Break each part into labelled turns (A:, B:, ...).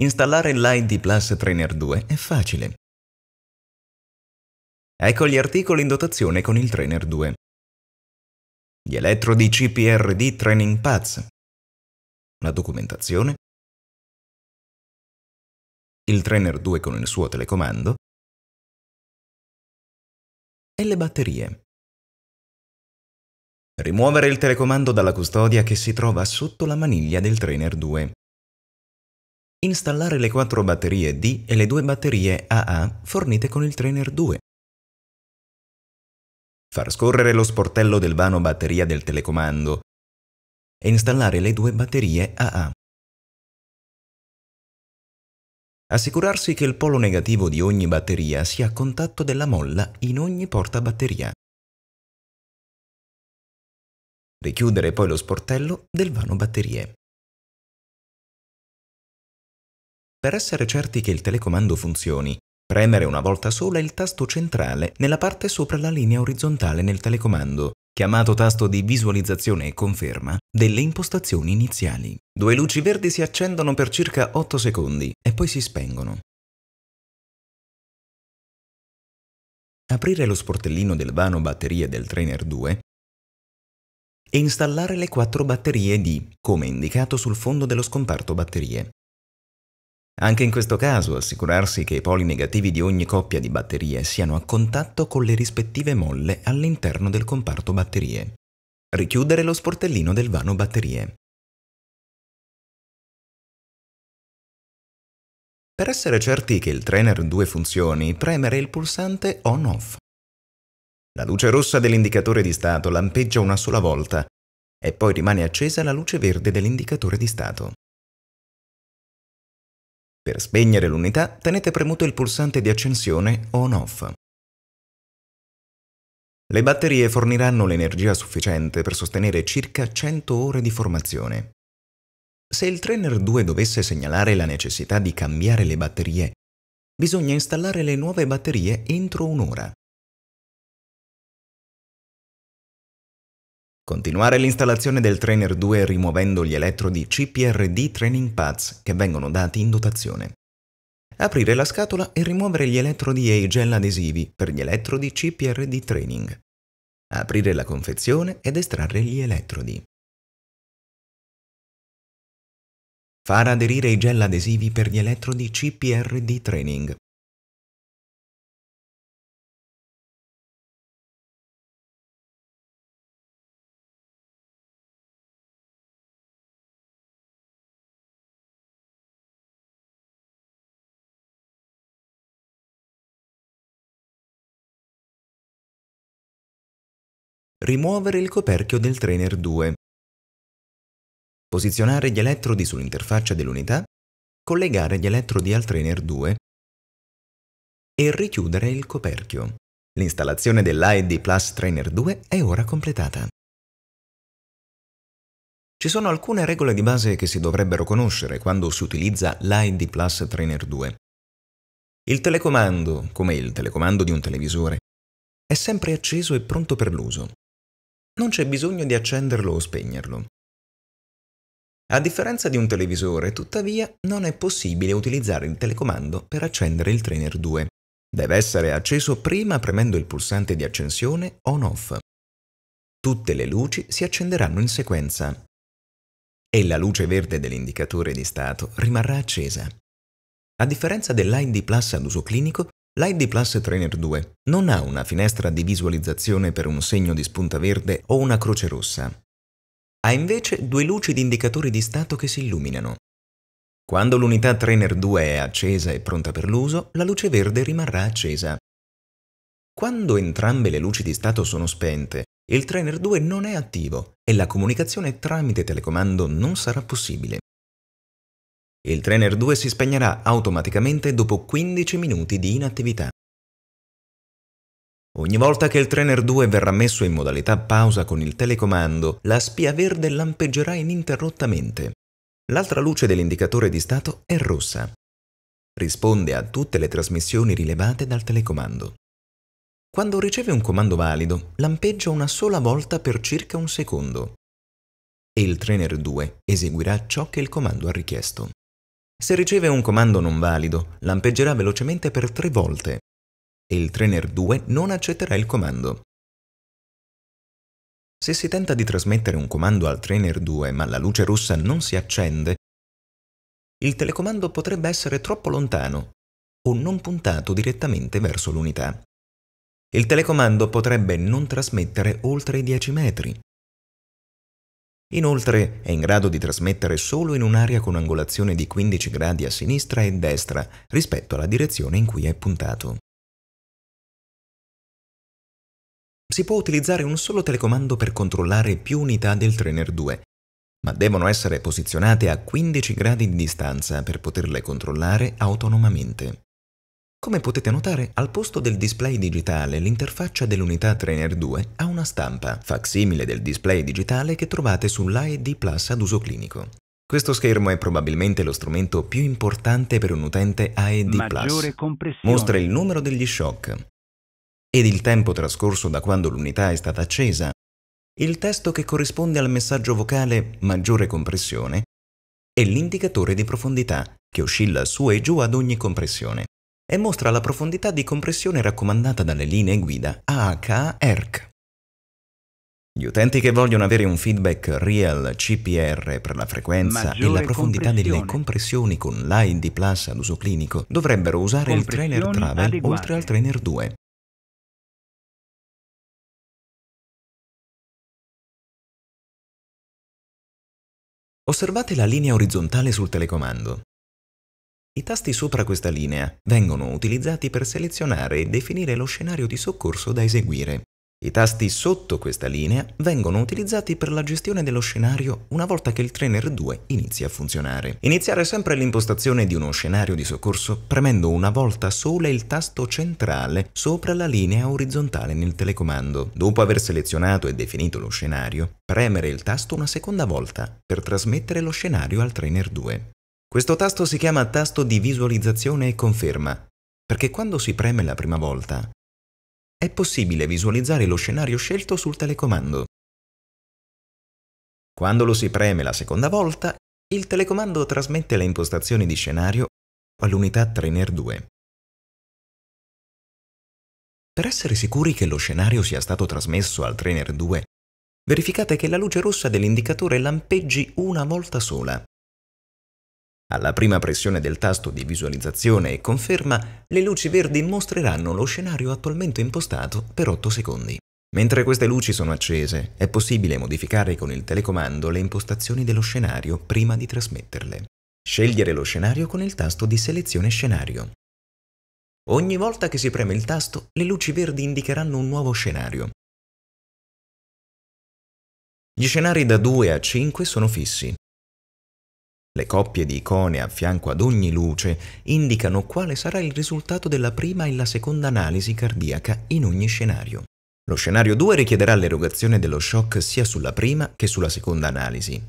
A: Installare l'ID Plus Trainer 2 è facile. Ecco gli articoli in dotazione con il Trainer 2. Gli elettrodi CPRD Training Pads. La documentazione. Il Trainer 2 con il suo telecomando. E le batterie. Rimuovere il telecomando dalla custodia che si trova sotto la
B: maniglia del Trainer 2 installare le 4 batterie D e le 2 batterie AA fornite con il trainer 2. Far
A: scorrere lo sportello del vano batteria del telecomando e installare le due batterie AA. Assicurarsi che il polo
B: negativo di ogni batteria sia a contatto della molla in ogni porta batteria.
A: Richiudere poi lo sportello del vano batterie. Per essere certi che il telecomando
B: funzioni, premere una volta sola il tasto centrale nella parte sopra la linea orizzontale nel telecomando, chiamato tasto di visualizzazione e conferma, delle impostazioni iniziali. Due luci verdi si accendono per circa 8 secondi e poi si spengono.
A: Aprire lo sportellino del vano batterie del Trainer 2 e installare le quattro batterie D, come indicato
B: sul fondo dello scomparto batterie. Anche in questo caso assicurarsi che i poli negativi di ogni coppia di batterie siano a contatto con le rispettive molle all'interno
A: del comparto batterie. Richiudere lo sportellino del vano batterie. Per essere certi che il trainer 2 funzioni, premere il pulsante on-off. La luce rossa
B: dell'indicatore di stato lampeggia una sola volta e poi rimane accesa la luce verde dell'indicatore
A: di stato. Per spegnere l'unità tenete premuto il pulsante di accensione on-off. Le batterie
B: forniranno l'energia sufficiente per sostenere circa 100 ore di formazione. Se il Trainer 2 dovesse segnalare la necessità di cambiare le batterie,
A: bisogna installare le nuove batterie entro un'ora.
B: Continuare l'installazione del trainer 2 rimuovendo gli elettrodi CPRD Training Pads che vengono dati in dotazione. Aprire la scatola e rimuovere gli elettrodi e i gel adesivi per gli elettrodi CPRD Training. Aprire la confezione ed estrarre gli elettrodi.
A: Far aderire i gel adesivi per gli elettrodi CPRD Training. rimuovere il coperchio del trainer 2, posizionare
B: gli elettrodi sull'interfaccia dell'unità, collegare gli elettrodi al trainer 2 e richiudere il coperchio. L'installazione dell'ID Plus Trainer 2 è ora completata. Ci sono alcune regole di base che si dovrebbero conoscere quando si utilizza l'ID Plus Trainer 2. Il telecomando, come il telecomando di un televisore, è sempre acceso e pronto per l'uso non c'è bisogno di accenderlo o spegnerlo. A differenza di un televisore, tuttavia, non è possibile utilizzare il telecomando per accendere il trainer 2. Deve essere acceso prima premendo il pulsante di accensione on-off. Tutte le luci si accenderanno in sequenza e la luce verde dell'indicatore di stato rimarrà accesa. A differenza dell'ID Plus ad uso clinico, L'iD Plus Trainer 2 non ha una finestra di visualizzazione per un segno di spunta verde o una croce rossa. Ha invece due luci di indicatori di stato che si illuminano. Quando l'unità Trainer 2 è accesa e pronta per l'uso, la luce verde rimarrà accesa. Quando entrambe le luci di stato sono spente, il Trainer 2 non è attivo e la comunicazione tramite telecomando non sarà possibile. Il trainer 2 si spegnerà automaticamente dopo 15 minuti di inattività. Ogni volta che il trainer 2 verrà messo in modalità pausa con il telecomando, la spia verde lampeggerà ininterrottamente. L'altra luce dell'indicatore di stato è rossa. Risponde a tutte le trasmissioni rilevate dal telecomando. Quando riceve un comando valido, lampeggia una sola volta per circa un secondo e il trainer 2 eseguirà ciò che il comando ha richiesto. Se riceve un comando non valido, lampeggerà velocemente per tre volte e il trainer 2 non accetterà il comando. Se si tenta di trasmettere un comando al trainer 2 ma la luce rossa non si accende, il telecomando potrebbe essere troppo lontano o non puntato direttamente verso l'unità. Il telecomando potrebbe non trasmettere oltre i 10 metri Inoltre è in grado di trasmettere solo in un'area con angolazione di 15 gradi a sinistra e destra rispetto alla direzione in cui è puntato. Si può utilizzare un solo telecomando per controllare più unità del trainer 2, ma devono essere posizionate a 15 gradi di distanza per poterle controllare autonomamente. Come potete notare, al posto del display digitale, l'interfaccia dell'unità Trainer 2 ha una stampa, facsimile del display digitale che trovate sull'AED Plus ad uso clinico. Questo schermo è probabilmente lo strumento più importante per un utente AED Plus. Mostra il numero degli shock ed il tempo trascorso da quando l'unità è stata accesa, il testo che corrisponde al messaggio vocale maggiore compressione e l'indicatore di profondità, che oscilla su e giù ad ogni compressione e mostra la profondità di compressione raccomandata dalle linee guida AHA-ERC. Gli utenti che vogliono avere un feedback real CPR per la frequenza Maggiore e la profondità delle compressioni con l'AID Plus ad uso clinico dovrebbero usare il Trainer Travel adeguate. oltre al Trainer
A: 2. Osservate la linea orizzontale sul telecomando. I tasti sopra questa linea vengono
B: utilizzati per selezionare e definire lo scenario di soccorso da eseguire. I tasti sotto questa linea vengono utilizzati per la gestione dello scenario una volta che il trainer 2 inizia a funzionare. Iniziare sempre l'impostazione di uno scenario di soccorso premendo una volta sola il tasto centrale sopra la linea orizzontale nel telecomando. Dopo aver selezionato e definito lo scenario, premere il tasto una seconda volta per trasmettere lo scenario al trainer 2. Questo tasto si chiama tasto di visualizzazione e conferma, perché quando si preme la prima volta è possibile visualizzare lo scenario scelto sul telecomando. Quando lo si preme la seconda volta, il telecomando trasmette le impostazioni di scenario all'unità Trainer 2. Per essere sicuri che lo scenario sia stato trasmesso al Trainer 2, verificate che la luce rossa dell'indicatore lampeggi una volta sola alla prima pressione del tasto di visualizzazione e conferma, le luci verdi mostreranno lo scenario attualmente impostato per 8 secondi. Mentre queste luci sono accese, è possibile modificare con il telecomando le impostazioni dello scenario prima di trasmetterle. Scegliere lo scenario con il tasto di selezione scenario.
A: Ogni volta che si preme il tasto, le luci verdi indicheranno un nuovo scenario. Gli scenari da 2 a 5 sono fissi,
B: le coppie di icone a fianco ad ogni luce indicano quale sarà il risultato della prima e la seconda analisi cardiaca in ogni scenario. Lo scenario 2 richiederà l'erogazione dello shock sia sulla prima che sulla seconda analisi.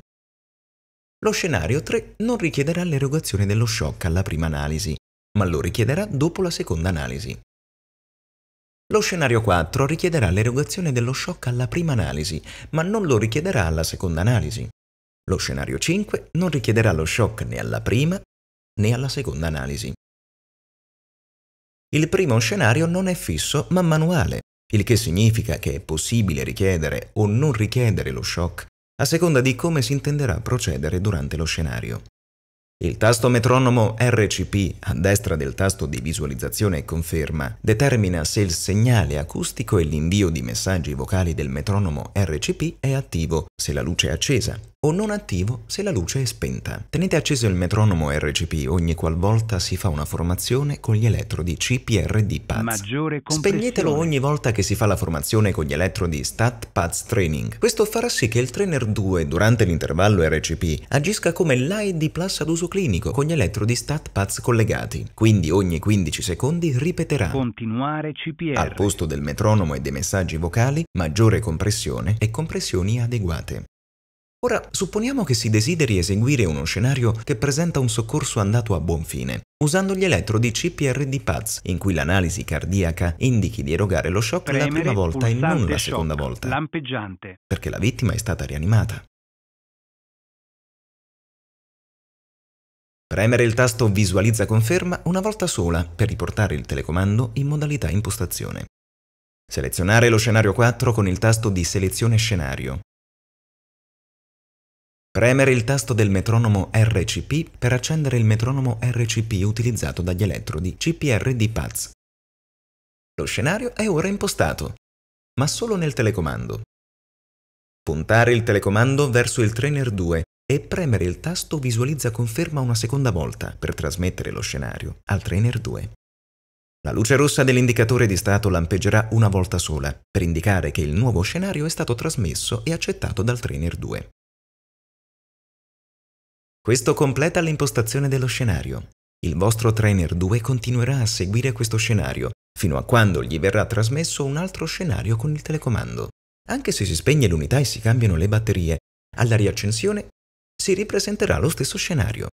B: Lo scenario 3 non richiederà l'erogazione dello shock alla prima analisi, ma lo richiederà dopo la seconda analisi. Lo scenario 4 richiederà l'erogazione dello shock alla prima analisi, ma non lo richiederà alla seconda analisi. Lo scenario 5 non richiederà lo shock né alla prima né alla seconda analisi. Il primo scenario non è fisso ma manuale, il che significa che è possibile richiedere o non richiedere lo shock a seconda di come si intenderà procedere durante lo scenario. Il tasto metronomo RCP a destra del tasto di visualizzazione e conferma determina se il segnale acustico e l'invio di messaggi vocali del metronomo RCP è attivo se la luce è accesa o non attivo se la luce è spenta. Tenete acceso il metronomo RCP ogni qualvolta si fa una formazione con gli elettrodi CPRD PATS. Spegnetelo ogni volta che si fa la formazione con gli elettrodi STAT PATS Training. Questo farà sì che il trainer 2 durante l'intervallo RCP agisca come l'AED Plus ad uso clinico con gli elettrodi STAT PATS collegati. Quindi ogni 15 secondi ripeterà Continuare CPR. Al posto del metronomo e dei messaggi vocali, maggiore compressione e compressioni adeguate. Ora, supponiamo che si desideri eseguire uno scenario che presenta un soccorso andato a buon fine, usando gli elettrodi CPRD PADS, in cui l'analisi cardiaca indichi di erogare lo shock Premere, la prima volta e non la seconda shock, volta,
C: lampeggiante.
A: perché la vittima è stata rianimata. Premere il tasto Visualizza conferma una volta sola per riportare
B: il telecomando in modalità impostazione. Selezionare lo scenario 4 con il tasto di Selezione scenario Premere il tasto del metronomo RCP per accendere il metronomo RCP utilizzato dagli elettrodi CPR di Paz. Lo scenario è ora impostato, ma solo nel telecomando. Puntare il telecomando verso il trainer 2 e premere il tasto visualizza conferma una seconda volta per trasmettere lo scenario al trainer 2. La luce rossa dell'indicatore di stato lampeggerà una volta sola per indicare che il nuovo scenario è stato trasmesso e accettato dal trainer 2. Questo completa l'impostazione dello scenario. Il vostro trainer 2 continuerà a seguire questo scenario fino a quando gli verrà trasmesso un altro scenario con il telecomando.
A: Anche se si spegne l'unità e si cambiano le batterie, alla riaccensione si ripresenterà lo stesso scenario.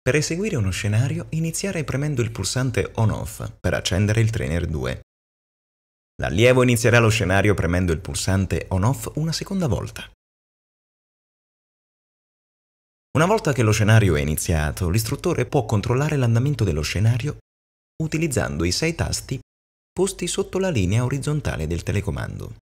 A: Per eseguire uno scenario, iniziare premendo il pulsante on-off per accendere il trainer 2. L'allievo inizierà lo scenario premendo il pulsante on-off una seconda volta. Una volta che lo scenario è iniziato, l'istruttore può controllare l'andamento dello scenario utilizzando i sei tasti
B: posti sotto la linea orizzontale del telecomando.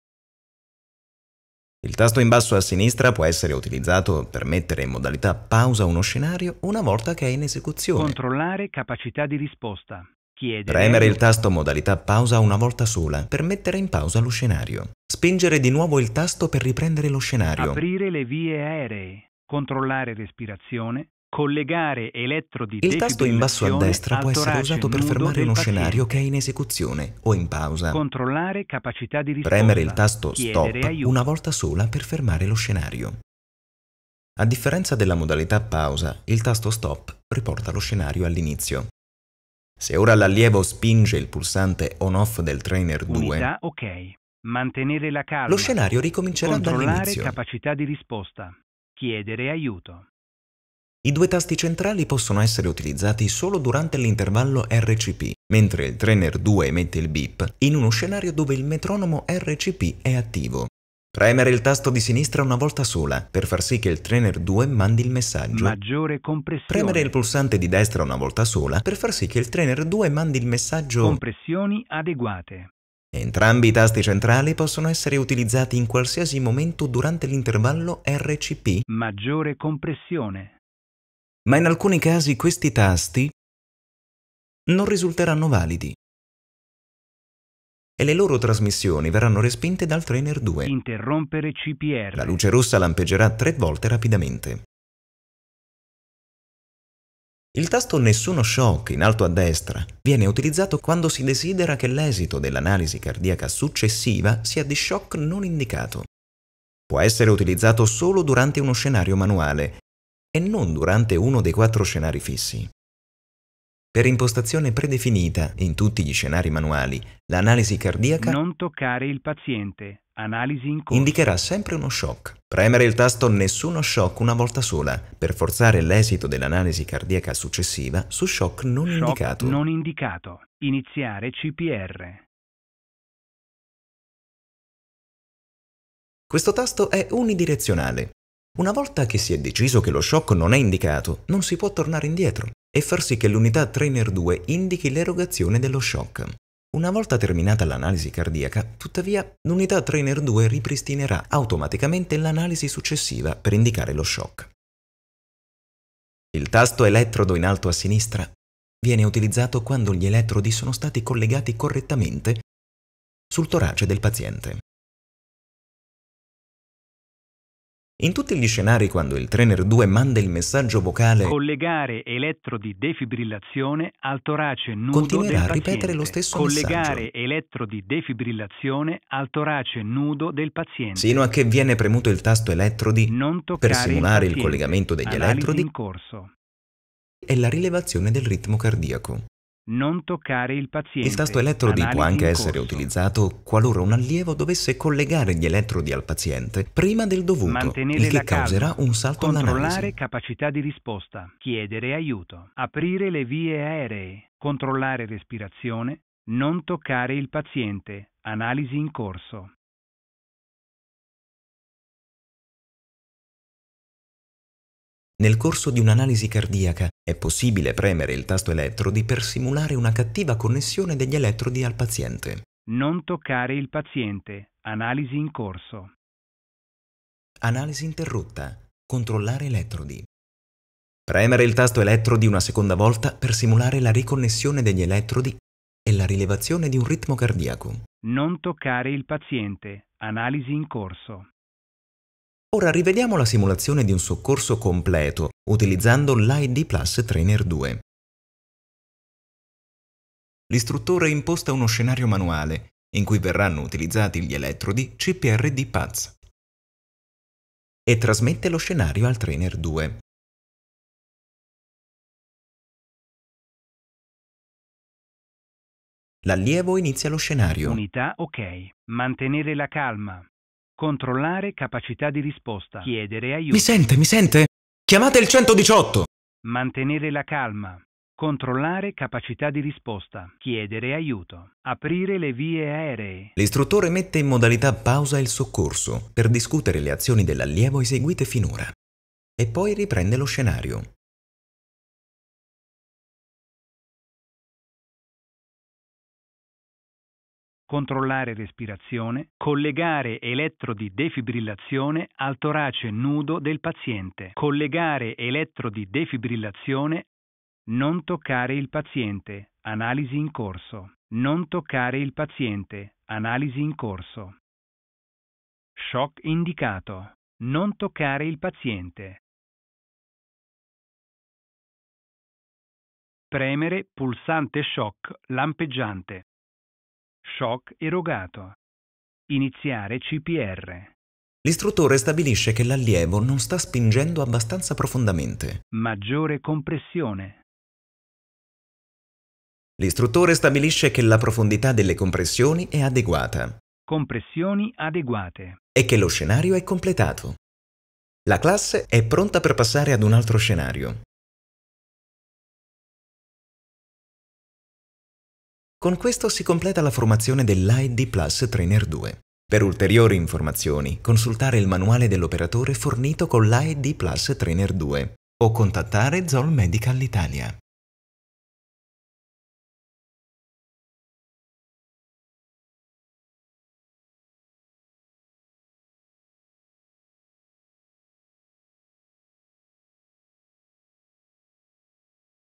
B: Il tasto in basso a sinistra può essere utilizzato per mettere in modalità pausa uno scenario una volta che è in
C: esecuzione. Controllare capacità di risposta. Chiedere. Premere il
B: tasto modalità pausa una volta sola per mettere in pausa lo scenario. Spingere di nuovo il tasto per riprendere lo scenario.
C: Aprire le vie aeree. Controllare respirazione. Collegare elettrodi Il tasto in basso a destra può essere usato per fermare uno scenario
B: che è in esecuzione o in pausa.
C: Controllare capacità di risposta. Premere il tasto stop aiuto. una
B: volta sola per fermare lo scenario. A differenza della modalità pausa, il tasto stop riporta lo scenario all'inizio. Se ora l'allievo spinge il pulsante on-off del trainer 2, Unità,
C: okay. Mantenere la calma. Lo scenario ricomincerà Controllare dall'inizio. capacità di risposta. Chiedere aiuto.
B: I due tasti centrali possono essere utilizzati solo durante l'intervallo RCP, mentre il trainer 2 emette il beep in uno scenario dove il metronomo RCP è attivo. Premere il tasto di sinistra una volta sola per far sì che il trainer 2 mandi il messaggio.
C: Maggiore compressione.
B: Premere il pulsante di destra una volta sola per far sì che il trainer 2 mandi il messaggio.
C: Compressioni adeguate.
B: Entrambi i tasti centrali possono essere utilizzati in qualsiasi momento durante
C: l'intervallo RCP. Maggiore compressione. Ma in alcuni casi questi tasti non risulteranno validi
B: e le loro trasmissioni verranno respinte dal trainer 2.
C: Interrompere CPR.
B: La luce rossa lampeggerà tre volte rapidamente. Il tasto Nessuno shock in alto a destra viene utilizzato quando si desidera che l'esito dell'analisi cardiaca successiva sia di shock non indicato. Può essere utilizzato solo durante uno scenario manuale e non durante uno dei quattro scenari fissi. Per impostazione predefinita in tutti gli scenari manuali, l'analisi cardiaca non
C: toccare il paziente, analisi in
B: corso. indicherà sempre uno shock. Premere il tasto nessuno shock una volta sola per forzare l'esito dell'analisi cardiaca
A: successiva su shock non shock indicato. Non indicato. Iniziare CPR. Questo tasto è unidirezionale. Una volta che si è deciso che lo shock non è indicato, non si può tornare indietro
B: e far sì che l'unità Trainer 2 indichi l'erogazione dello shock. Una volta terminata l'analisi cardiaca, tuttavia, l'unità Trainer 2 ripristinerà automaticamente l'analisi successiva per indicare lo shock. Il tasto elettrodo
A: in alto a sinistra viene utilizzato quando gli elettrodi sono stati collegati correttamente sul torace del paziente. In tutti gli scenari quando il trainer 2 manda il messaggio vocale collegare elettro
C: defibrillazione al torace nudo continuerà a ripetere lo stesso collegare messaggio. elettro di defibrillazione al torace nudo del paziente
B: sino a che viene premuto il tasto elettrodi per simulare il, il collegamento degli Analisi elettrodi e la rilevazione del ritmo cardiaco.
C: Non toccare il paziente. Il tasto elettrodi Analisi può anche essere
B: utilizzato qualora un allievo dovesse collegare gli elettrodi al paziente prima del dovuto, Mantenere il che causerà calma. un
C: salto all'analisi. Controllare capacità di risposta, chiedere aiuto, aprire le vie aeree, controllare respirazione, non toccare il
A: paziente, analisi in corso. Nel corso di un'analisi cardiaca è
B: possibile premere il tasto elettrodi per simulare una cattiva connessione degli elettrodi al paziente.
C: Non toccare il paziente. Analisi in corso.
B: Analisi interrotta. Controllare elettrodi. Premere il tasto elettrodi una seconda volta per simulare la riconnessione degli elettrodi e la rilevazione di un ritmo cardiaco.
C: Non toccare il paziente. Analisi in corso.
B: Ora rivediamo la simulazione di un soccorso completo utilizzando l'ID Plus Trainer
A: 2. L'istruttore imposta uno scenario manuale in cui verranno utilizzati gli elettrodi CPRD PATS e trasmette lo scenario al trainer 2. L'allievo inizia lo scenario.
C: Unità ok. Mantenere la calma. Controllare capacità di risposta. Chiedere aiuto. Mi
B: sente, mi sente? Chiamate il 118.
C: Mantenere la calma. Controllare capacità di risposta. Chiedere aiuto. Aprire le vie aeree.
B: L'istruttore mette in modalità pausa il soccorso per discutere le azioni
A: dell'allievo eseguite finora. E poi riprende lo scenario. controllare respirazione, collegare elettrodi defibrillazione al
C: torace nudo del paziente, collegare elettrodi defibrillazione, non toccare il paziente, analisi in corso, non toccare il
A: paziente, analisi in corso. Shock indicato, non toccare il paziente. Premere pulsante shock lampeggiante
C: shock erogato, iniziare CPR. L'istruttore stabilisce
B: che l'allievo non sta spingendo abbastanza profondamente.
C: Maggiore compressione.
B: L'istruttore stabilisce che la profondità delle compressioni è adeguata.
C: Compressioni adeguate.
B: E che lo scenario è completato.
A: La classe è pronta per passare ad un altro scenario. Con questo si completa la formazione
B: dell'ID Plus Trainer 2. Per ulteriori informazioni, consultare il manuale
A: dell'operatore fornito con l'ID Plus Trainer 2 o contattare Zol Medical Italia.